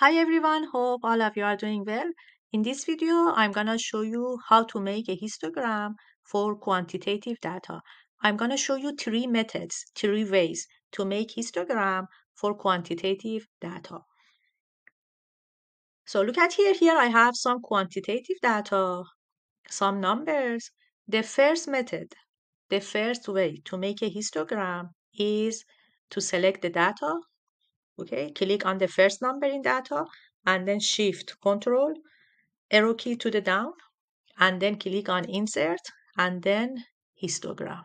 Hi everyone, hope all of you are doing well. In this video, I'm gonna show you how to make a histogram for quantitative data. I'm gonna show you three methods, three ways to make histogram for quantitative data. So look at here, here I have some quantitative data, some numbers. The first method, the first way to make a histogram is to select the data okay click on the first number in data and then shift control arrow key to the down and then click on insert and then histogram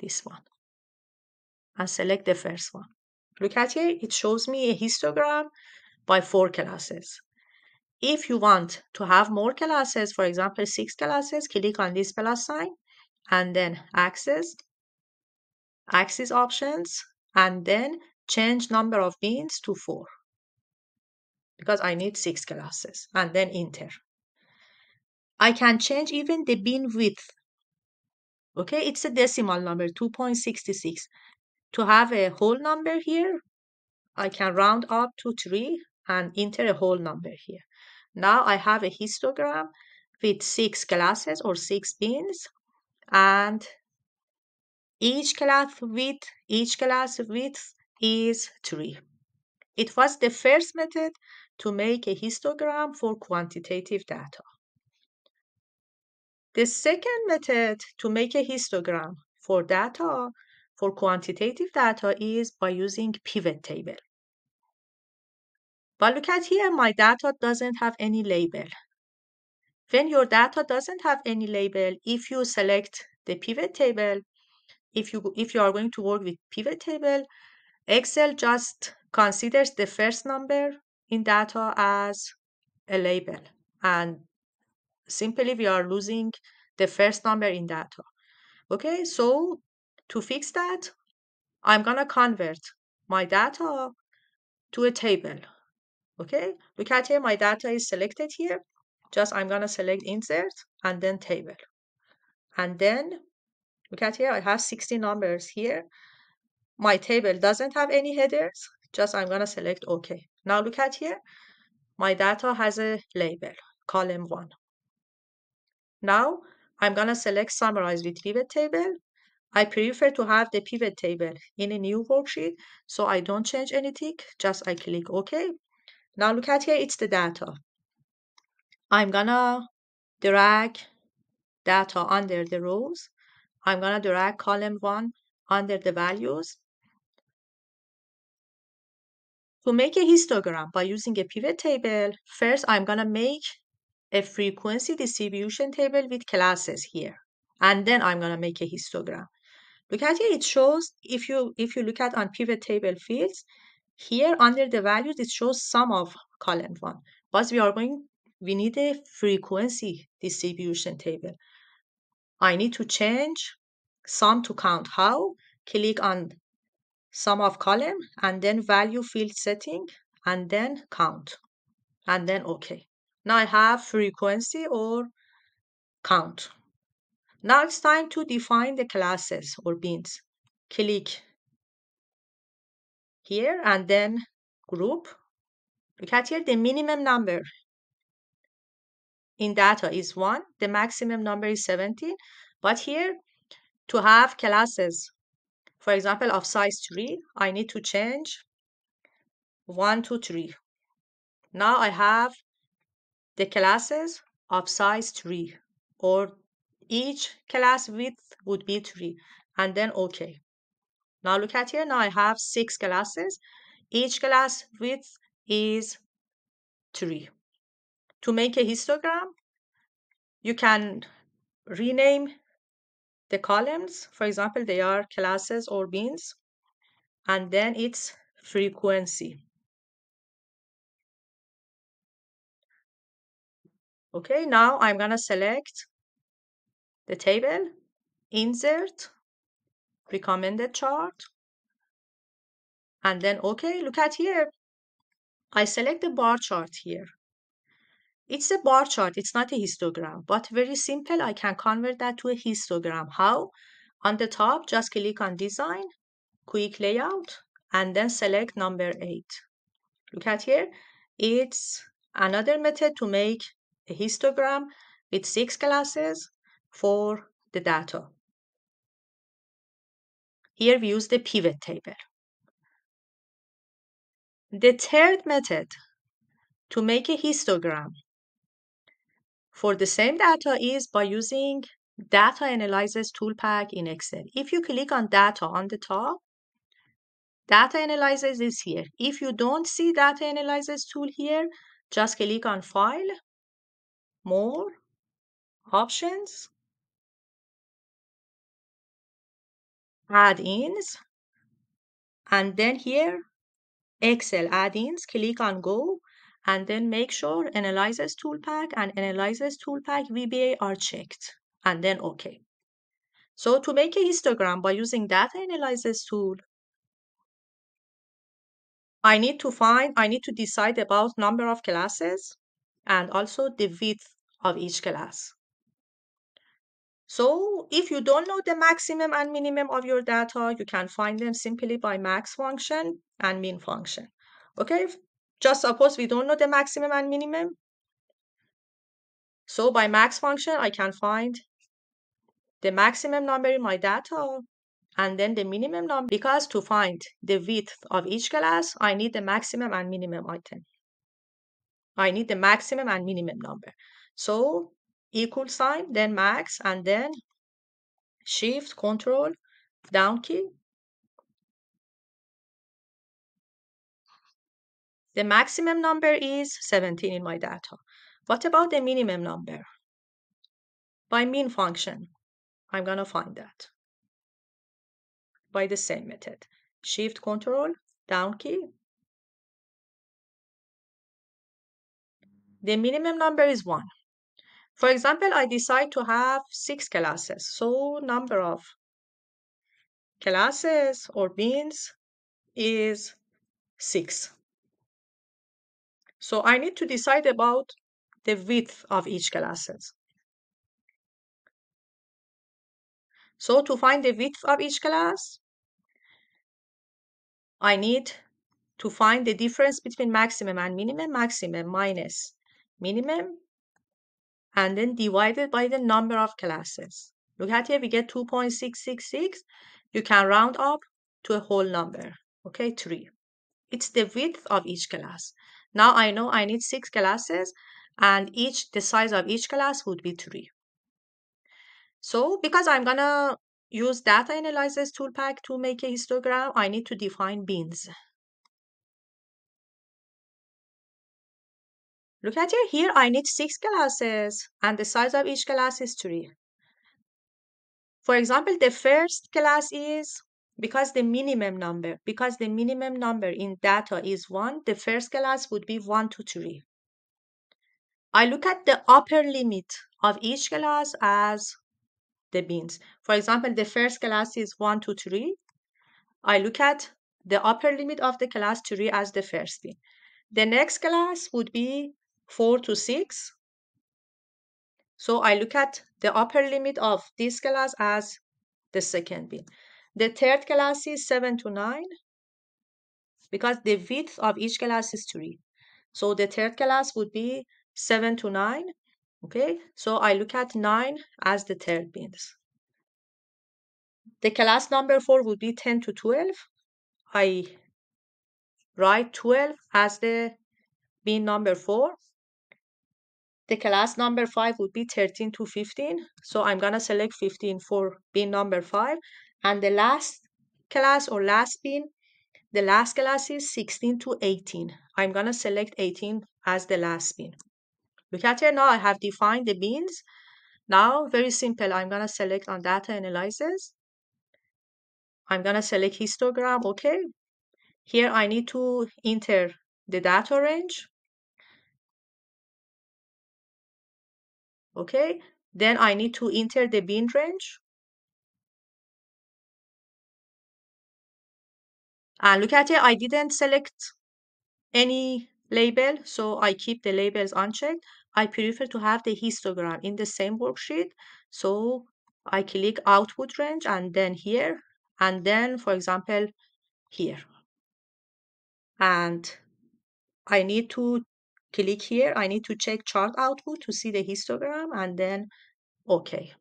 this one and select the first one look at here it shows me a histogram by four classes if you want to have more classes for example six classes click on this plus sign and then access axis options and then change number of beans to 4 because I need 6 classes and then enter. I can change even the bean width. Okay, it's a decimal number 2.66. To have a whole number here, I can round up to 3 and enter a whole number here. Now I have a histogram with 6 classes or 6 beans and each class width, each class width is 3. It was the first method to make a histogram for quantitative data. The second method to make a histogram for data, for quantitative data, is by using pivot table. But look at here, my data doesn't have any label. When your data doesn't have any label, if you select the pivot table, if you, if you are going to work with pivot table, Excel just considers the first number in data as a label and simply we are losing the first number in data. Okay, so to fix that, I'm gonna convert my data to a table. Okay, look at here, my data is selected here. Just I'm gonna select insert and then table. And then look at here, I have 60 numbers here. My table doesn't have any headers. Just I'm going to select OK. Now look at here. My data has a label, column 1. Now I'm going to select Summarize with Pivot Table. I prefer to have the pivot table in a new worksheet, so I don't change anything, just I click OK. Now look at here, it's the data. I'm gonna drag data under the rows. I'm gonna drag column 1 under the values. To make a histogram by using a pivot table, first I'm gonna make a frequency distribution table with classes here. And then I'm gonna make a histogram. Look at here, it shows, if you, if you look at on pivot table fields, here under the values, it shows sum of column one. But we are going, we need a frequency distribution table. I need to change sum to count how. Click on sum of column and then value field setting and then count and then okay now i have frequency or count now it's time to define the classes or bins click here and then group look at here the minimum number in data is 1 the maximum number is 17 but here to have classes for example, of size 3, I need to change 1 to 3. Now I have the classes of size 3 or each class width would be 3 and then OK. Now look at here. Now I have 6 classes. Each class width is 3. To make a histogram, you can rename the columns, for example, they are classes or beans, and then it's frequency. Okay, now I'm gonna select the table, insert, recommended chart, and then okay, look at here. I select the bar chart here. It's a bar chart, it's not a histogram, but very simple. I can convert that to a histogram. How? On the top, just click on design, quick layout, and then select number eight. Look at here. It's another method to make a histogram with six classes for the data. Here we use the pivot table. The third method to make a histogram for the same data is by using data analysis toolpack in Excel. If you click on data on the top, data analysis is here. If you don't see data analysis tool here, just click on file, more, options, add-ins, and then here, Excel add-ins, click on go, and then make sure analyzes Pack and analyzes Pack VBA are checked and then okay. So to make a histogram by using data analyzes tool, I need to find, I need to decide about number of classes and also the width of each class. So if you don't know the maximum and minimum of your data, you can find them simply by max function and min function. Okay, just suppose we don't know the maximum and minimum. So by max function, I can find the maximum number in my data and then the minimum number because to find the width of each class, I need the maximum and minimum item. I need the maximum and minimum number. So equal sign, then max, and then shift, control, down key, The maximum number is 17 in my data. What about the minimum number? By mean function, I'm going to find that by the same method. Shift control, down key. The minimum number is 1. For example, I decide to have 6 classes. So number of classes or bins is 6. So I need to decide about the width of each glasses. So to find the width of each glass, I need to find the difference between maximum and minimum, maximum minus minimum, and then divided by the number of classes. Look at here, we get 2.666. You can round up to a whole number, okay, 3. It's the width of each class. Now I know I need six classes and each the size of each class would be three. So because I'm gonna use data analysis toolpack to make a histogram, I need to define bins. Look at here, here I need six classes and the size of each class is three. For example, the first class is because the minimum number because the minimum number in data is 1 the first class would be 1 to 3 i look at the upper limit of each class as the bins. for example the first class is 1 to 3 i look at the upper limit of the class 3 as the first bin the next class would be 4 to 6 so i look at the upper limit of this class as the second bin the third class is 7 to 9 because the width of each class is 3. So the third class would be 7 to 9. Okay, so I look at 9 as the third bins. The class number 4 would be 10 to 12. I write 12 as the bin number 4. The class number 5 would be 13 to 15. So I'm going to select 15 for bin number 5. And the last class or last bin, the last class is 16 to 18. I'm going to select 18 as the last bin. Look at here, now I have defined the bins. Now, very simple, I'm going to select on data analysis. I'm going to select histogram, okay. Here I need to enter the data range. Okay, then I need to enter the bin range. And uh, look at it, I didn't select any label, so I keep the labels unchecked. I prefer to have the histogram in the same worksheet. So I click output range and then here, and then for example, here. And I need to click here. I need to check chart output to see the histogram and then okay.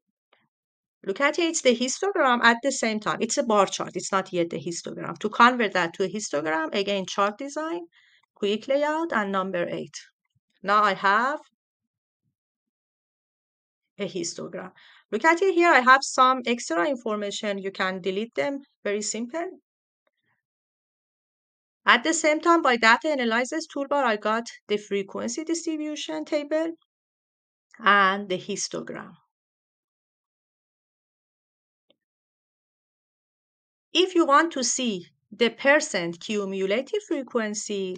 Look at it, it's the histogram at the same time. It's a bar chart, it's not yet a histogram. To convert that to a histogram, again, chart design, quick layout, and number eight. Now I have a histogram. Look at it here, I have some extra information. You can delete them, very simple. At the same time, by data analysis toolbar, I got the frequency distribution table and the histogram. If you want to see the percent cumulative frequency,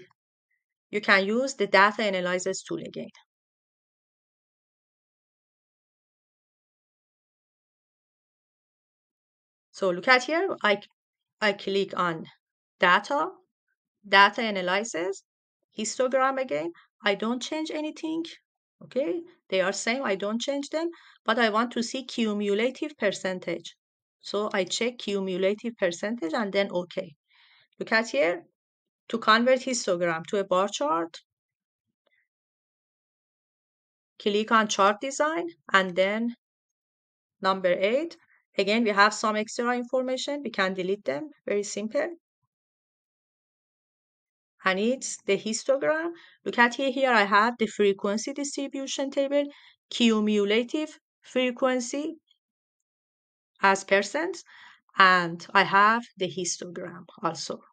you can use the data analysis tool again. So look at here, I, I click on data, data analysis, histogram again. I don't change anything, okay? They are same, I don't change them, but I want to see cumulative percentage. So I check cumulative percentage and then okay. Look at here. To convert histogram to a bar chart, click on chart design and then number eight. Again, we have some extra information. We can delete them. Very simple. And it's the histogram. Look at here. Here I have the frequency distribution table, cumulative frequency as persons and I have the histogram also.